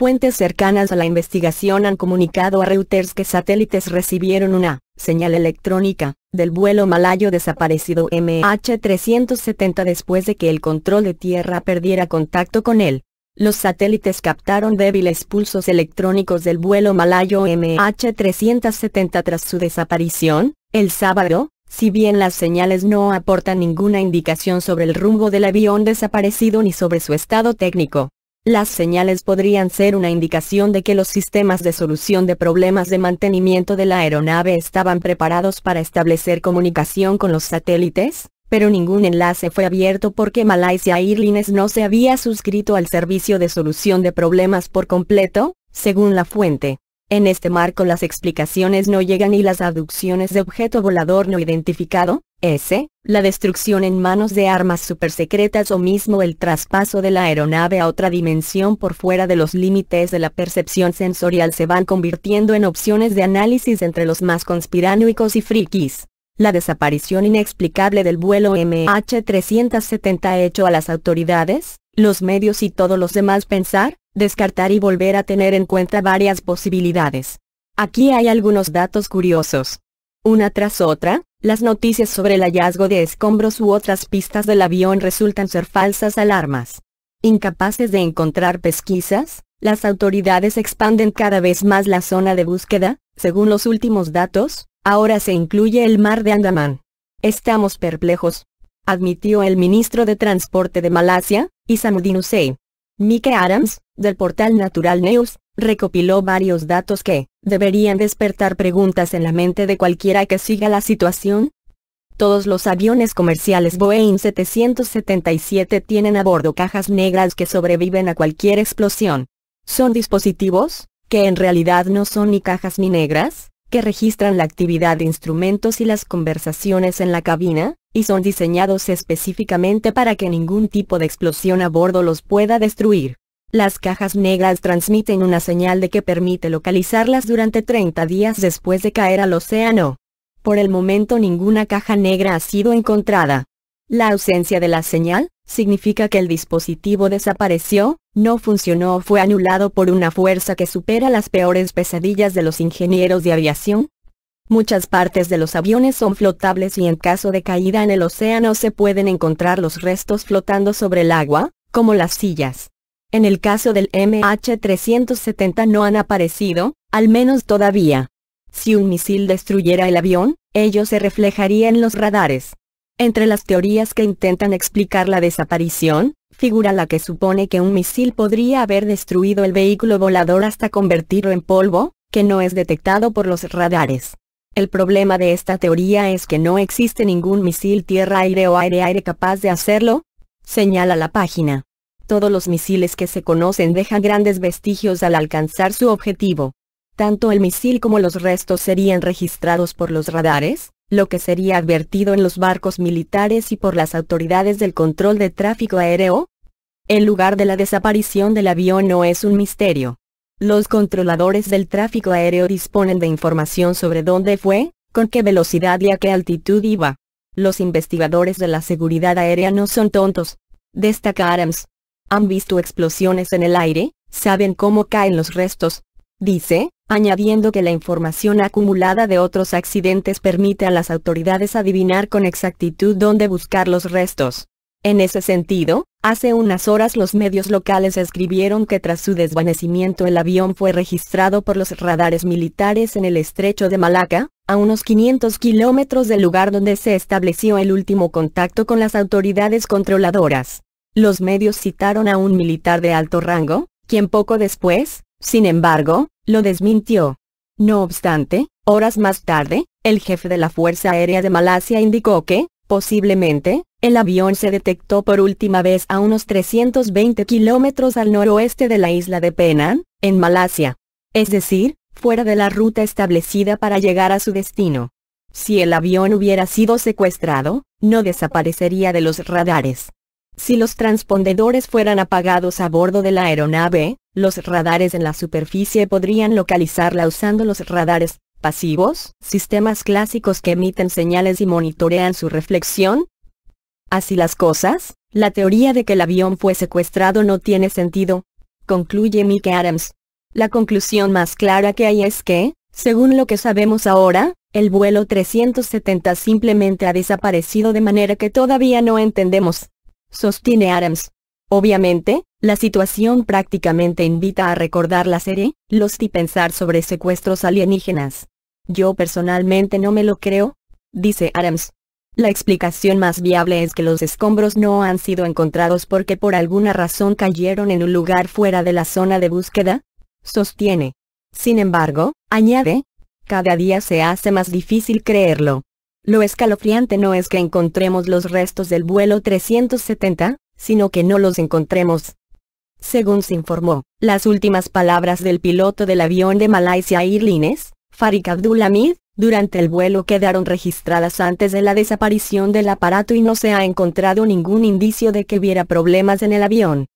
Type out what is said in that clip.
Fuentes cercanas a la investigación han comunicado a Reuters que satélites recibieron una señal electrónica del vuelo malayo desaparecido MH370 después de que el control de tierra perdiera contacto con él. Los satélites captaron débiles pulsos electrónicos del vuelo malayo MH370 tras su desaparición, el sábado, si bien las señales no aportan ninguna indicación sobre el rumbo del avión desaparecido ni sobre su estado técnico, las señales podrían ser una indicación de que los sistemas de solución de problemas de mantenimiento de la aeronave estaban preparados para establecer comunicación con los satélites, pero ningún enlace fue abierto porque Malaysia Airlines no se había suscrito al servicio de solución de problemas por completo, según la fuente. En este marco las explicaciones no llegan y las aducciones de objeto volador no identificado, S, la destrucción en manos de armas supersecretas o mismo el traspaso de la aeronave a otra dimensión por fuera de los límites de la percepción sensorial se van convirtiendo en opciones de análisis entre los más conspiranoicos y frikis. La desaparición inexplicable del vuelo MH370 hecho a las autoridades, los medios y todos los demás pensar, descartar y volver a tener en cuenta varias posibilidades. Aquí hay algunos datos curiosos. Una tras otra, las noticias sobre el hallazgo de escombros u otras pistas del avión resultan ser falsas alarmas. Incapaces de encontrar pesquisas, las autoridades expanden cada vez más la zona de búsqueda, según los últimos datos, ahora se incluye el mar de Andamán. Estamos perplejos, admitió el ministro de Transporte de Malasia, Isamuddin Hussein. Mike Adams, del portal Natural News, recopiló varios datos que, deberían despertar preguntas en la mente de cualquiera que siga la situación. Todos los aviones comerciales Boeing 777 tienen a bordo cajas negras que sobreviven a cualquier explosión. Son dispositivos, que en realidad no son ni cajas ni negras, que registran la actividad de instrumentos y las conversaciones en la cabina, y son diseñados específicamente para que ningún tipo de explosión a bordo los pueda destruir. Las cajas negras transmiten una señal de que permite localizarlas durante 30 días después de caer al océano. Por el momento ninguna caja negra ha sido encontrada. La ausencia de la señal, significa que el dispositivo desapareció, no funcionó o fue anulado por una fuerza que supera las peores pesadillas de los ingenieros de aviación, Muchas partes de los aviones son flotables y en caso de caída en el océano se pueden encontrar los restos flotando sobre el agua, como las sillas. En el caso del MH370 no han aparecido, al menos todavía. Si un misil destruyera el avión, ello se reflejaría en los radares. Entre las teorías que intentan explicar la desaparición, figura la que supone que un misil podría haber destruido el vehículo volador hasta convertirlo en polvo, que no es detectado por los radares. El problema de esta teoría es que no existe ningún misil tierra-aire o aire-aire capaz de hacerlo, señala la página. Todos los misiles que se conocen dejan grandes vestigios al alcanzar su objetivo. Tanto el misil como los restos serían registrados por los radares, lo que sería advertido en los barcos militares y por las autoridades del control de tráfico aéreo. El lugar de la desaparición del avión no es un misterio. Los controladores del tráfico aéreo disponen de información sobre dónde fue, con qué velocidad y a qué altitud iba. Los investigadores de la seguridad aérea no son tontos. Destaca Adams. Han visto explosiones en el aire, saben cómo caen los restos. Dice, añadiendo que la información acumulada de otros accidentes permite a las autoridades adivinar con exactitud dónde buscar los restos. En ese sentido, Hace unas horas los medios locales escribieron que tras su desvanecimiento el avión fue registrado por los radares militares en el estrecho de Malaca, a unos 500 kilómetros del lugar donde se estableció el último contacto con las autoridades controladoras. Los medios citaron a un militar de alto rango, quien poco después, sin embargo, lo desmintió. No obstante, horas más tarde, el jefe de la Fuerza Aérea de Malasia indicó que, Posiblemente, el avión se detectó por última vez a unos 320 kilómetros al noroeste de la isla de Penang, en Malasia. Es decir, fuera de la ruta establecida para llegar a su destino. Si el avión hubiera sido secuestrado, no desaparecería de los radares. Si los transpondedores fueran apagados a bordo de la aeronave, los radares en la superficie podrían localizarla usando los radares pasivos, sistemas clásicos que emiten señales y monitorean su reflexión. Así las cosas, la teoría de que el avión fue secuestrado no tiene sentido, concluye Mick Adams. La conclusión más clara que hay es que, según lo que sabemos ahora, el vuelo 370 simplemente ha desaparecido de manera que todavía no entendemos. Sostiene Adams. Obviamente, la situación prácticamente invita a recordar la serie, Lost y pensar sobre secuestros alienígenas. Yo personalmente no me lo creo, dice Adams. La explicación más viable es que los escombros no han sido encontrados porque por alguna razón cayeron en un lugar fuera de la zona de búsqueda, sostiene. Sin embargo, añade, cada día se hace más difícil creerlo. Lo escalofriante no es que encontremos los restos del vuelo 370, sino que no los encontremos. Según se informó, las últimas palabras del piloto del avión de Malaysia Airlines, Farik Abdul Hamid, durante el vuelo quedaron registradas antes de la desaparición del aparato y no se ha encontrado ningún indicio de que hubiera problemas en el avión.